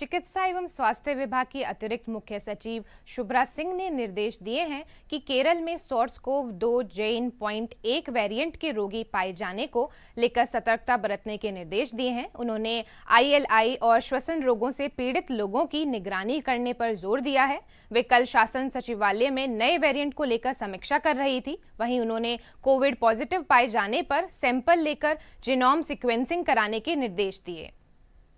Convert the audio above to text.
चिकित्सा एवं स्वास्थ्य विभाग की अतिरिक्त मुख्य सचिव शुभ्रा सिंह ने निर्देश दिए हैं कि केरल में सोर्स कोव दो जेन पॉइंट एक वेरियंट के रोगी पाए जाने को लेकर सतर्कता बरतने के निर्देश दिए हैं उन्होंने आईएलआई और श्वसन रोगों से पीड़ित लोगों की निगरानी करने पर जोर दिया है वे कल शासन सचिवालय में नए वेरियंट को लेकर समीक्षा कर रही थी वहीं उन्होंने कोविड पॉजिटिव पाए जाने पर सैंपल लेकर जिनोम सिक्वेंसिंग कराने के निर्देश दिए